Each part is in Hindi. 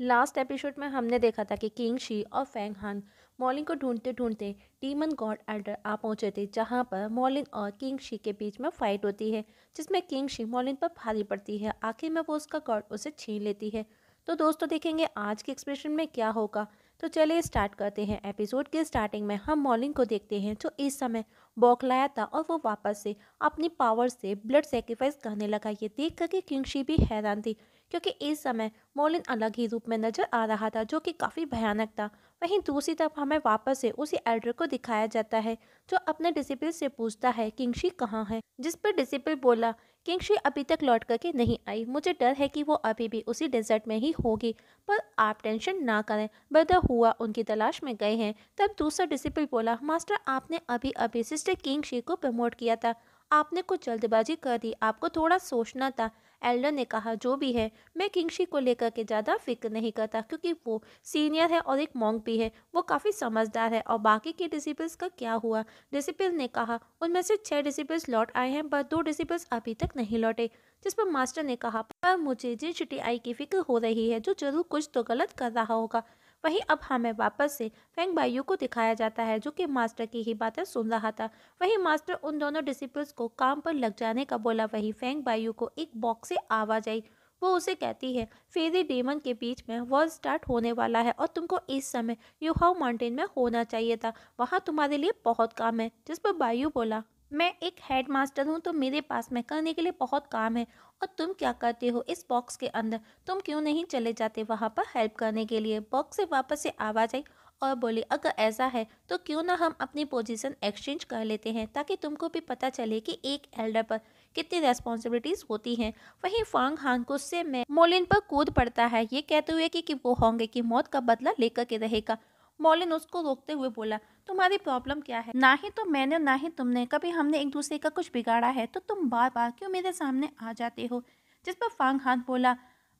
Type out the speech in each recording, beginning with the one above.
लास्ट एपिसोड में हमने देखा था कि किंग शी और फेंग हान मॉलिन को ढूंढते ढूंढते डीमन गॉड एल्डर आ पहुंचे थे जहां पर मॉलिन और किंग शी के बीच में फाइट होती है जिसमें किंग शी मॉलिन पर भारी पड़ती है आखिर में वो उसका गॉड उसे छीन लेती है तो दोस्तों देखेंगे आज के एक्सप्रेशन में क्या होगा तो चलिए स्टार्ट करते हैं एपिसोड के स्टार्टिंग में हम मॉलिन को देखते हैं जो इस समय बौखलाया था और वो वापस से अपनी पावर से ब्लड सेक्रीफाइस करने लगा ये देख कर के किंगशी भी हैरान थी क्योंकि इस समय मोलिन अलग ही रूप में नजर आ रहा था जो कि काफ़ी भयानक था वहीं दूसरी तरफ हमें वापस से उसी एल्डर को दिखाया जाता है जो अपने डिसिपल से पूछता है किंगशी कहाँ है जिस पर डिसिपल बोला किंगशी अभी तक लौट करके नहीं आई मुझे डर है कि वो अभी भी उसी डेजर्ट में ही होगी पर आप टेंशन ना करें बदर हुआ उनकी तलाश में गए हैं तब दूसरा डिसिपल बोला मास्टर आपने अभी अभी सिस्टर किंगशी को प्रमोट किया था आपने कुछ जल्दबाजी कर दी आपको थोड़ा सोचना था एल्डर ने कहा जो भी है मैं किंगशी को लेकर के ज़्यादा फिक्र नहीं करता क्योंकि वो सीनियर है और एक मॉन्ग भी है वो काफ़ी समझदार है और बाकी के डिसिपल्स का क्या हुआ डिसिपल ने कहा उनमें से छः डिसिपल्स लौट आए हैं पर दो डिसिपल्स अभी तक नहीं लौटे जिस पर मास्टर ने कहा पर मुझे जिन आई की फिक्र हो रही है जो जरूर कुछ तो गलत कर रहा होगा वहीं अब हमें हाँ, वापस से फेंग बायू को दिखाया जाता है जो कि मास्टर की ही बातें सुन रहा था वहीं मास्टर उन दोनों डिसिप्लिन को काम पर लग जाने का बोला वहीं फेंग बायू को एक बॉक्स से आवाज आई वो उसे कहती है फेरी डेमन के बीच में वॉल स्टार्ट होने वाला है और तुमको इस समय यूहाव माउंटेन में होना चाहिए था वहाँ तुम्हारे लिए बहुत काम है जिस पर बायू बोला मैं एक हेड मास्टर हूँ तो मेरे पास में करने के लिए बहुत काम है और तुम क्या करते हो इस बॉक्स के अंदर तुम क्यों नहीं चले जाते वहाँ पर हेल्प करने के लिए बॉक्स से वापस से आवाज़ आई और बोली अगर ऐसा है तो क्यों ना हम अपनी पोजीशन एक्सचेंज कर लेते हैं ताकि तुमको भी पता चले कि एक एल्डर पर कितनी रेस्पॉन्सिबिलिटीज़ होती हैं वहीं फांग हान गुस्से में मोलिन पर कूद पड़ता है ये कहते हुए कि, कि वो होंगे की मौत का बदला लेकर के रहेगा ने उसको रोकते हुए बोला तुम्हारी प्रॉब्लम क्या है ना ही तो मैंने ना ही तुमने कभी हमने एक दूसरे का कुछ बिगाड़ा है तो तुम बार बार क्यों मेरे सामने आ जाते हो जिस पर फांग हाथ बोला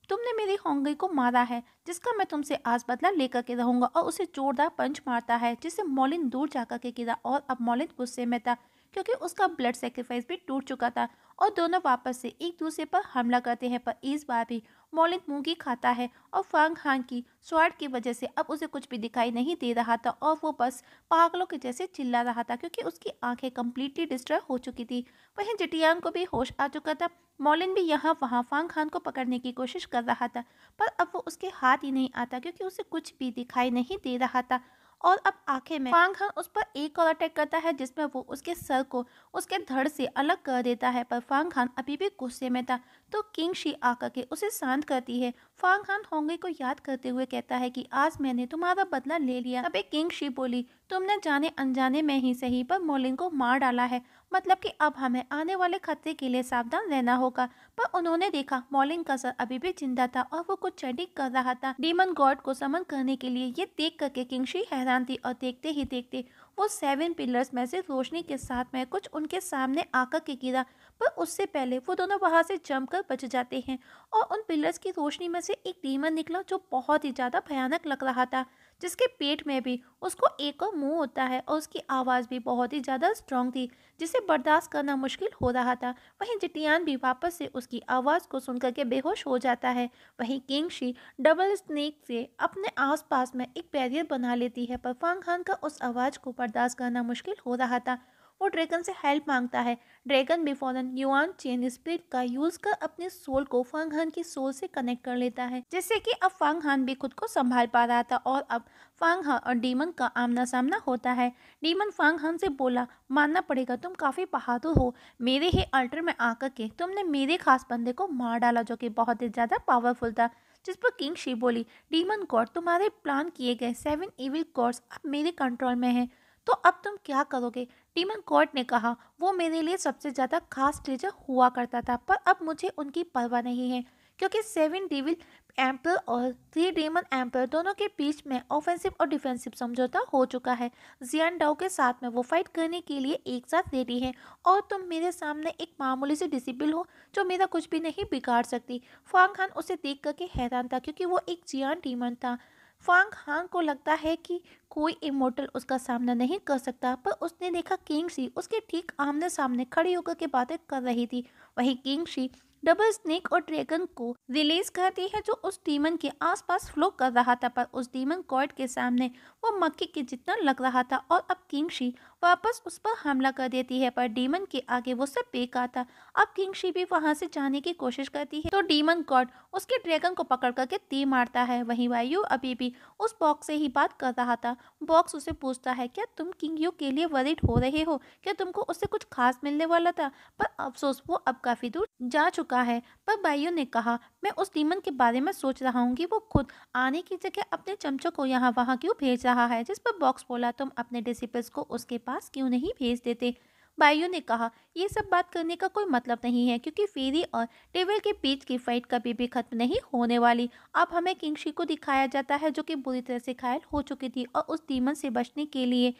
तुमने मेरी होंगई को मारा है जिसका मैं तुमसे आज बदला लेकर के रहूंगा और उसे जोरदार पंच मारता है जिससे मॉलिन दूर जाकर के गिरा और अब मॉलिन गुस्से में था क्योंकि उसका ब्लड सेक्रीफाइस भी टूट चुका था और दोनों वापस से एक दूसरे पर हमला करते हैं पर इस बार भी मोलिन मूंगी खाता है और फांग खान की स्वाड की वजह से अब उसे कुछ भी दिखाई नहीं दे रहा था और वो बस पागलों के जैसे चिल्ला रहा था क्योंकि उसकी आंखें कम्प्लीटली डिस्ट्रॉय हो चुकी थी वहीं जटियांग को भी होश आ चुका था मोलिन भी यहाँ वहाँ फांग खान को पकड़ने की कोशिश कर रहा था पर अब वो उसके हाथ ही नहीं आता क्योंकि उसे कुछ भी दिखाई नहीं दे रहा था और अब आखिर में फांग खान उस पर एक और अटैक करता है जिसमें वो उसके सर को उसके धड़ से अलग कर देता है पर फांग खान अभी भी गुस्से में था तो किंग शी आकर के उसे शांत करती है फांग खान होंगे को याद करते हुए कहता है कि आज मैंने तुम्हारा बदला ले लिया अबे किंग शी बोली तुमने जाने अनजाने में ही सही पर मोलिन को मार डाला है मतलब कि अब हमें आने वाले खतरे के लिए सावधान रहना होगा पर उन्होंने देखा मॉलिन का सर अभी भी जिंदा था और वो कुछ चैटिंग कर रहा था डीमन गॉड को समन करने के लिए ये देख करके किंगशी हैरान थी और देखते ही देखते वो सेवन पिलर्स में से रोशनी के साथ में कुछ उनके सामने आकर के गिरा पर उससे पहले वो दोनों वहाँ से कर बच जाते हैं और उन पिलर्स की रोशनी में से एक डीमन निकला जो बहुत ही ज़्यादा भयानक लग रहा था जिसके पेट में भी उसको एक और मुंह होता है और उसकी आवाज़ भी बहुत ही ज़्यादा स्ट्रांग थी जिसे बर्दाश्त करना मुश्किल हो रहा था वहीं जिटियान भी वापस से उसकी आवाज़ को सुनकर के बेहोश हो जाता है वहीं किंगशी डबल स्नेक से अपने आसपास में एक बैरियर बना लेती है पर फांग खान का उस आवाज़ को बर्दाश्त करना मुश्किल हो रहा था वो ड्रैगन से हेल्प मांगता है ड्रैगन बिफोरन युआन चेन स्प्रिट का यूज कर अपने सोल को फंग हान की सोल से कनेक्ट कर लेता है जिससे कि अब फंग हान भी खुद को संभाल पा रहा था और अब फंग हान और डीमन का आमना सामना होता है डीमन फंग हान से बोला मानना पड़ेगा तुम काफ़ी बहादुर हो मेरे ही अल्टर में आकर के तुमने मेरे खास बंदे को मार डाला जो कि बहुत ही ज़्यादा पावरफुल था जिस पर किंग शी बोली डीमन गॉड तुम्हारे प्लान किए गए सेवन इविल गॉड्स अब मेरे कंट्रोल में हैं तो अब तुम क्या करोगे टीमन कॉर्ट ने कहा वो मेरे लिए सबसे ज़्यादा खास ट्रेजर हुआ करता था पर अब मुझे उनकी परवाह नहीं है क्योंकि सेवन डिविल एम्पर और थ्री डेमन एम्पर दोनों के बीच में ऑफेंसिव और डिफेंसिव समझौता हो चुका है जियान डाओ के साथ में वो फाइट करने के लिए एक साथ रेडी हैं और तुम मेरे सामने एक मामूली से डिसिबल हो जो मेरा कुछ भी नहीं बिगाड़ सकती फांग खान उसे देख करके हैरान था क्योंकि वो एक जियान डीमन था फांग हांग को लगता है कि कोई इमोटल उसका सामना नहीं कर सकता पर उसने देखा किंग शी उसके ठीक आमने सामने खड़ी होकर के बातें कर रही थी वही किंग शी डबल स्नेक और ड्रैगन को रिलीज करती है जो उस डीमन के आसपास फ्लो कर रहा था पर उस डीमन कॉर्ड के सामने वो मक्खी के जितना लग रहा था और अब किंग शी वापस उस पर हमला कर देती है पर डीमन के आगे वो सब बेकार था अब किंगशी भी वहाँ से जाने की कोशिश करती है तो डीमन गॉड उसके ड्रैगन को पकड़ करके ती मारता है वहीं वायु अभी भी उस बॉक्स से ही बात कर रहा था बॉक्स उसे पूछता है क्या तुम किंग यू के लिए वरिड हो रहे हो क्या तुमको उससे कुछ खास मिलने वाला था पर अफसोस वो अब काफ़ी दूर जा चुका है पर बायू ने कहा मैं उस डीमन के बारे में सोच रहा हूँ की वो खुद आने की जगह अपने चमचों को यहाँ वहाँ क्यों भेज रहा है जिस पर बॉक्स बोला तुम अपने डिसिपल्स को उसके पास क्यों नहीं भेज देते बायू ने कहा ये सब बात करने का कोई मतलब नहीं है क्योंकि फेरी और टेबल के बीच की फाइट कभी भी खत्म नहीं होने वाली अब हमें किंगशी को दिखाया जाता है जो कि बुरी तरह से घायल हो चुकी थी और उस डीमन से बचने के लिए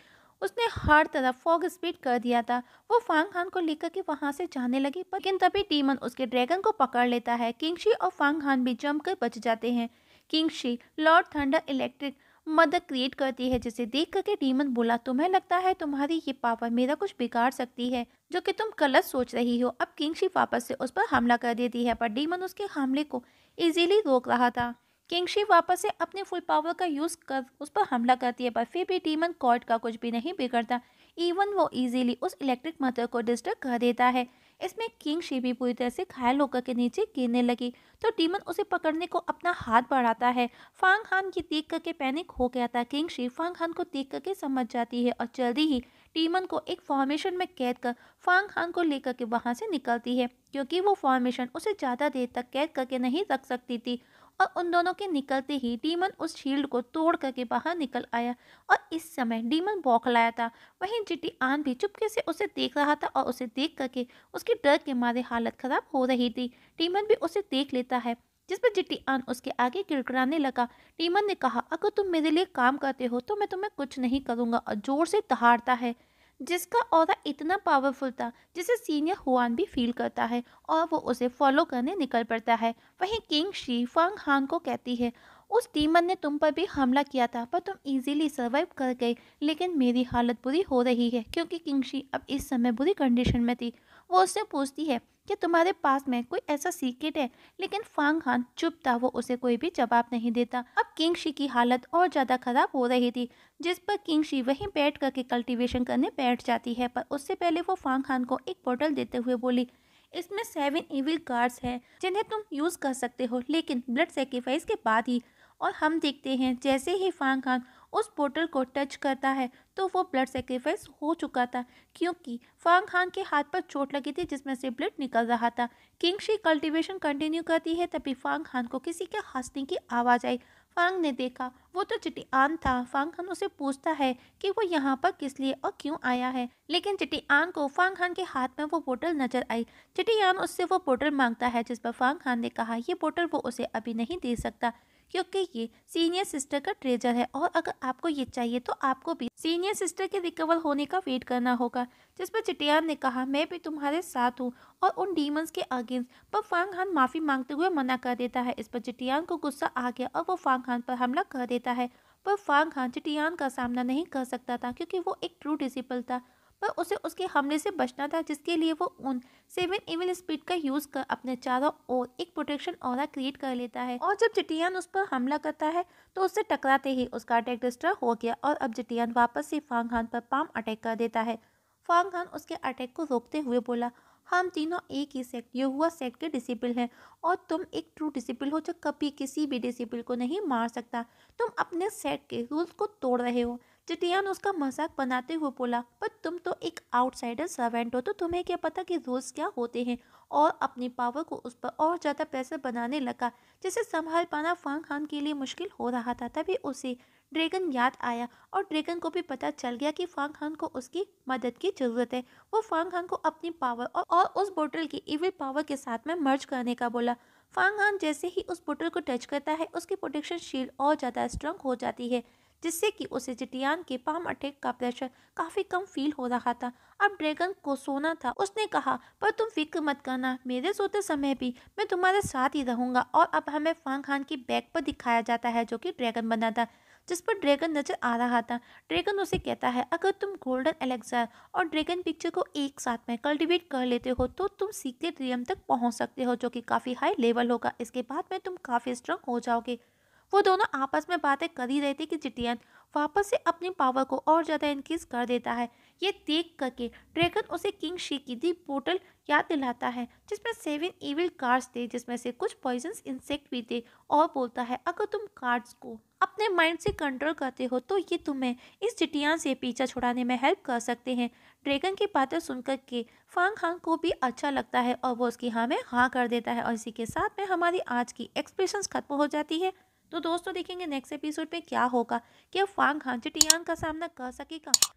उसने हर तरफ फॉग स्पीड कर दिया था वो फांग खान को लेकर के वहां से जाने लगी पर लेकिन तभी डीमन उसके ड्रैगन को पकड़ लेता है किंगशी और फांग खान भी जमकर बच जाते हैं किंगशी लॉर्ड थंडर इलेक्ट्रिक मदद क्रिएट करती है जिसे देख करके डीमन बोला तुम्हें लगता है तुम्हारी ये पावर मेरा कुछ बिगाड़ सकती है जो कि तुम गलत सोच रही हो अब किंगशिप वापस से उस पर हमला कर देती है पर डीमन उसके हमले को ईजिली रोक रहा था किंगशिप वापस से अपने फुल पावर का यूज़ कर उस पर हमला करती है पर फिर भी डीमन कॉर्ड का कुछ भी नहीं बिगड़ता इवन वो ईजिली उस इलेक्ट्रिक मदर को डिस्टर्ब कर देता है इसमें किंग भी पूरी तरह से घायल होकर के नीचे गिरने लगी तो डीमन उसे पकड़ने को अपना हाथ बढ़ाता है फांग हान की देख करके पैनिक हो गया था किंग शिप फांग हान को देख करके समझ जाती है और जल्दी ही डीमन को एक फॉर्मेशन में कैद कर फांग खान को लेकर के वहाँ से निकलती है क्योंकि वो फॉर्मेशन उसे ज़्यादा देर तक कैद करके नहीं रख सकती थी और उन दोनों के निकलते ही डीमन उस शील्ड को तोड़ करके बाहर निकल आया और इस समय डीमन बौखलाया था वहीं चिट्टी आन भी चुपके से उसे देख रहा था और उसे देख करके उसकी डर के मारे हालत ख़राब हो रही थी डीमन भी उसे देख लेता है जिस पर जिट्टी आन उसके आगे गिड़गड़ाने लगा टीमन ने कहा अगर तुम मेरे लिए काम करते हो तो मैं तुम्हें कुछ नहीं करूँगा और ज़ोर से दहाड़ता है जिसका और इतना पावरफुल था जिसे सीनियर हुआन भी फील करता है और वो उसे फॉलो करने निकल पड़ता है वहीं किंग शी फांग हान को कहती है उस डीमन ने तुम पर भी हमला किया था पर तुम इजीली सर्वाइव कर गए लेकिन मेरी हालत बुरी हो रही है क्योंकि किंगशी अब इस समय बुरी कंडीशन में थी वो उससे पूछती है कि तुम्हारे पास में कोई ऐसा सीक्रेट है लेकिन फांग खान चुप था वो उसे कोई भी जवाब नहीं देता अब किंगशी की हालत और ज़्यादा ख़राब हो रही थी जिस पर किंगशी वहीं बैठ करके कल्टीवेशन करने बैठ जाती है पर उससे पहले वो फांग खान को एक बोटल देते हुए बोली इसमें सेवन इविल कार्ड्स हैं जिन्हें तुम यूज़ कर सकते हो लेकिन ब्लड सेक्रीफाइस के बाद ही और हम देखते हैं जैसे ही फांग खान उस पोर्टल को टच करता है तो वो ब्लड सेक्रीफाइस हो चुका था क्योंकि फांग खान के हाथ पर चोट लगी थी जिसमें से ब्लड निकल रहा था किंगशी कल्टीवेशन कंटिन्यू करती है तभी फांग खान को किसी के हंसने की आवाज़ आई फांग ने देखा वो तो चिटियान था फांग खान उसे पूछता है कि वो यहाँ पर किस लिए और क्यों आया है लेकिन चिटियान को फांग खान के हाथ में वो पोर्टल नजर आई चिटियान उससे वो पोर्टल मांगता है जिस पर फांग खान ने कहा यह बोतल वो उसे अभी नहीं दे सकता क्योंकि ये सीनियर सिस्टर का ट्रेजर है और अगर आपको ये चाहिए तो आपको भी सीनियर सिस्टर के रिकवर होने का वेट करना होगा जिस पर चिटियान ने कहा मैं भी तुम्हारे साथ हूँ और उन डीमंस के अगेंस्ट पर फांग खान माफ़ी मांगते हुए मना कर देता है इस पर चिटियान को गुस्सा आ गया और वो फांग खान पर हमला कर देता है पर फांग खान चिटियान का सामना नहीं कर सकता था क्योंकि वो एक ट्रू डिसिपल था पर उसे उसके हमले से बचना था जिसके लिए वो उन सेवन इविल स्पीड का यूज़ कर अपने चारों ओर एक प्रोटेक्शन और क्रिएट कर लेता है और जब जटियान उस पर हमला करता है तो उससे टकराते ही उसका अटैक डिस्टर्ब हो गया और अब जटियान वापस से फांग खान पर पाम अटैक कर देता है फांग खान उसके अटैक को रोकते हुए बोला हम तीनों एक ही सेक्ट हुआ सेक्ट के डिसिपल हैं और तुम एक ट्रू डिसिपल हो जो कभी किसी भी डिसिपल को नहीं मार सकता तुम अपने सेक्ट के रूल्स को तोड़ रहे हो चिटियान उसका मजाक बनाते हुए बोला पर तुम तो एक आउटसाइडर सर्वेंट हो तो तुम्हें क्या पता कि रूल्स क्या होते हैं और अपनी पावर को उस पर और ज़्यादा पैसा बनाने लगा जिसे संभाल पाना फांग खान के लिए मुश्किल हो रहा था तभी उसे ड्रैगन याद आया और ड्रैगन को भी पता चल गया कि फांग खान को उसकी मदद की ज़रूरत है वो फांग खान को अपनी पावर और, और उस बोटल की इविल पावर के साथ में मर्ज करने का बोला फांग खान जैसे ही उस बोटल को टच करता है उसकी प्रोटेक्शन शील्ड और ज़्यादा स्ट्रॉन्ग हो जाती है जिससे कि उसे जिटियान के पाम अटैक का प्रेशर काफ़ी कम फील हो रहा था अब ड्रैगन को सोना था उसने कहा पर तुम फिक्र मत करना मेरे सोते समय भी मैं तुम्हारे साथ ही रहूँगा और अब हमें फांग खान की बैग पर दिखाया जाता है जो कि ड्रैगन बना था जिस पर ड्रैगन नजर आ रहा था ड्रैगन उसे कहता है अगर तुम गोल्डन एलेक्सर और ड्रैगन पिक्चर को एक साथ में कल्टीवेट कर लेते हो तो तुम सीक्रेट रियम तक पहुंच सकते हो जो कि काफ़ी हाई लेवल होगा इसके बाद में तुम काफ़ी स्ट्रॉन्ग हो जाओगे वो दोनों आपस में बातें कर ही रहे थे कि चिटियन वापस से अपनी पावर को और ज़्यादा इंक्रीज कर देता है ये देख करके ड्रैगन उसे किंग शी की दी पोर्टल याद दिलाता है जिसमें सेवन इविल कार्ड्स थे जिसमें से कुछ पॉइजन इंसेक्ट भी थे और बोलता है अगर तुम कार्ड्स को अपने माइंड से कंट्रोल करते हो तो ये तुम्हें इस चिटियान से पीछा छुड़ाने में हेल्प कर सकते हैं ड्रैगन की बातें सुनकर के फांग हांग को भी अच्छा लगता है और वो उसकी हाँ में हाँ कर देता है और इसी के साथ में हमारी आज की एक्सप्रेशन खत्म हो जाती है तो दोस्तों देखेंगे नेक्स्ट एपिसोड में क्या होगा क्या फांग हांचटियांग का सामना कर सकेगा